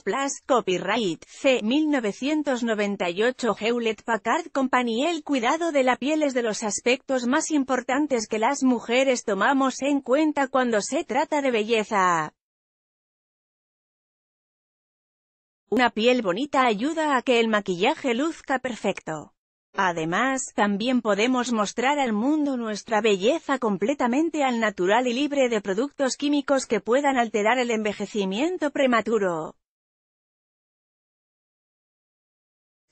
Plus copyright C. 1998 Hewlett Packard Company El cuidado de la piel es de los aspectos más importantes que las mujeres tomamos en cuenta cuando se trata de belleza. Una piel bonita ayuda a que el maquillaje luzca perfecto. Además, también podemos mostrar al mundo nuestra belleza completamente al natural y libre de productos químicos que puedan alterar el envejecimiento prematuro.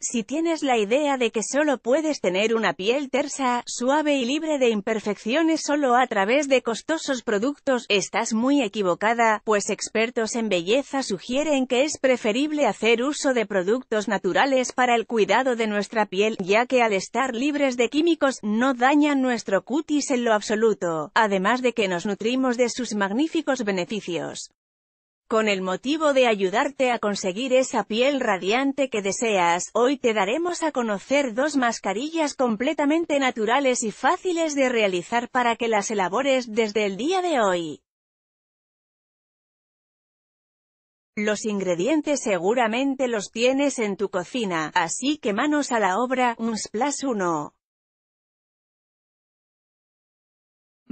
Si tienes la idea de que solo puedes tener una piel tersa, suave y libre de imperfecciones solo a través de costosos productos, estás muy equivocada, pues expertos en belleza sugieren que es preferible hacer uso de productos naturales para el cuidado de nuestra piel, ya que al estar libres de químicos, no dañan nuestro cutis en lo absoluto, además de que nos nutrimos de sus magníficos beneficios. Con el motivo de ayudarte a conseguir esa piel radiante que deseas, hoy te daremos a conocer dos mascarillas completamente naturales y fáciles de realizar para que las elabores desde el día de hoy. Los ingredientes seguramente los tienes en tu cocina, así que manos a la obra, un splash 1.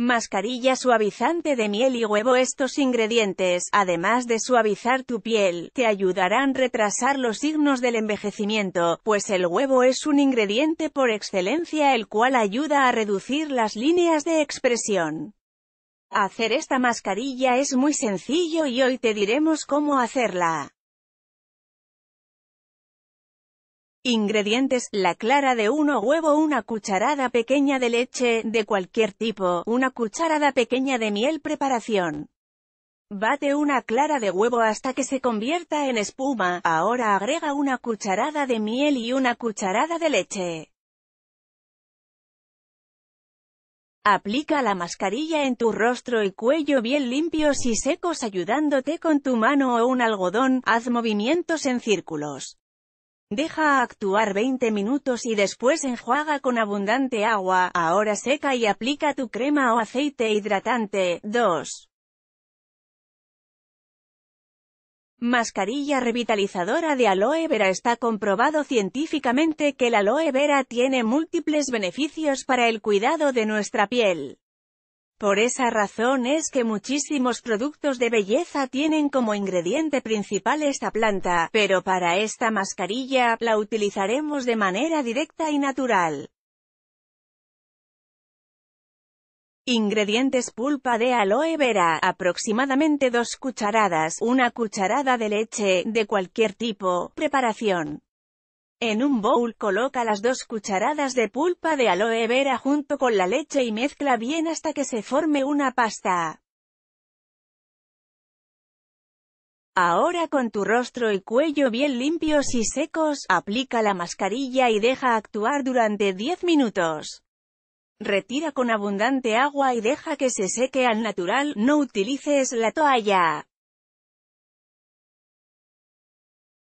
Mascarilla suavizante de miel y huevo Estos ingredientes, además de suavizar tu piel, te ayudarán a retrasar los signos del envejecimiento, pues el huevo es un ingrediente por excelencia el cual ayuda a reducir las líneas de expresión. Hacer esta mascarilla es muy sencillo y hoy te diremos cómo hacerla. Ingredientes, la clara de uno huevo, una cucharada pequeña de leche, de cualquier tipo, una cucharada pequeña de miel preparación. Bate una clara de huevo hasta que se convierta en espuma, ahora agrega una cucharada de miel y una cucharada de leche. Aplica la mascarilla en tu rostro y cuello bien limpios y secos ayudándote con tu mano o un algodón, haz movimientos en círculos. Deja actuar 20 minutos y después enjuaga con abundante agua, ahora seca y aplica tu crema o aceite hidratante. 2. Mascarilla revitalizadora de aloe vera Está comprobado científicamente que el aloe vera tiene múltiples beneficios para el cuidado de nuestra piel. Por esa razón es que muchísimos productos de belleza tienen como ingrediente principal esta planta, pero para esta mascarilla, la utilizaremos de manera directa y natural. Ingredientes pulpa de aloe vera, aproximadamente 2 cucharadas, una cucharada de leche, de cualquier tipo, preparación. En un bowl coloca las dos cucharadas de pulpa de aloe vera junto con la leche y mezcla bien hasta que se forme una pasta. Ahora con tu rostro y cuello bien limpios y secos, aplica la mascarilla y deja actuar durante 10 minutos. Retira con abundante agua y deja que se seque al natural, no utilices la toalla.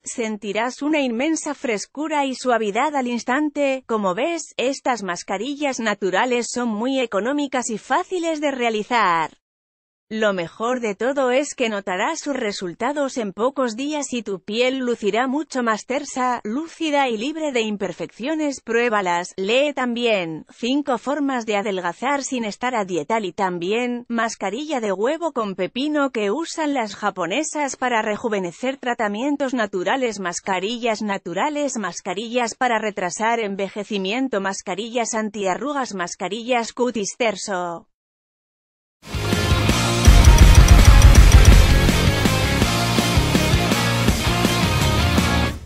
sentirás una inmensa frescura y suavidad al instante. Como ves, estas mascarillas naturales son muy económicas y fáciles de realizar. Lo mejor de todo es que notarás sus resultados en pocos días y tu piel lucirá mucho más tersa, lúcida y libre de imperfecciones. Pruébalas. Lee también 5 formas de adelgazar sin estar a dietal y también mascarilla de huevo con pepino que usan las japonesas para rejuvenecer tratamientos naturales, mascarillas naturales, mascarillas para retrasar envejecimiento, mascarillas antiarrugas, mascarillas cutis terso.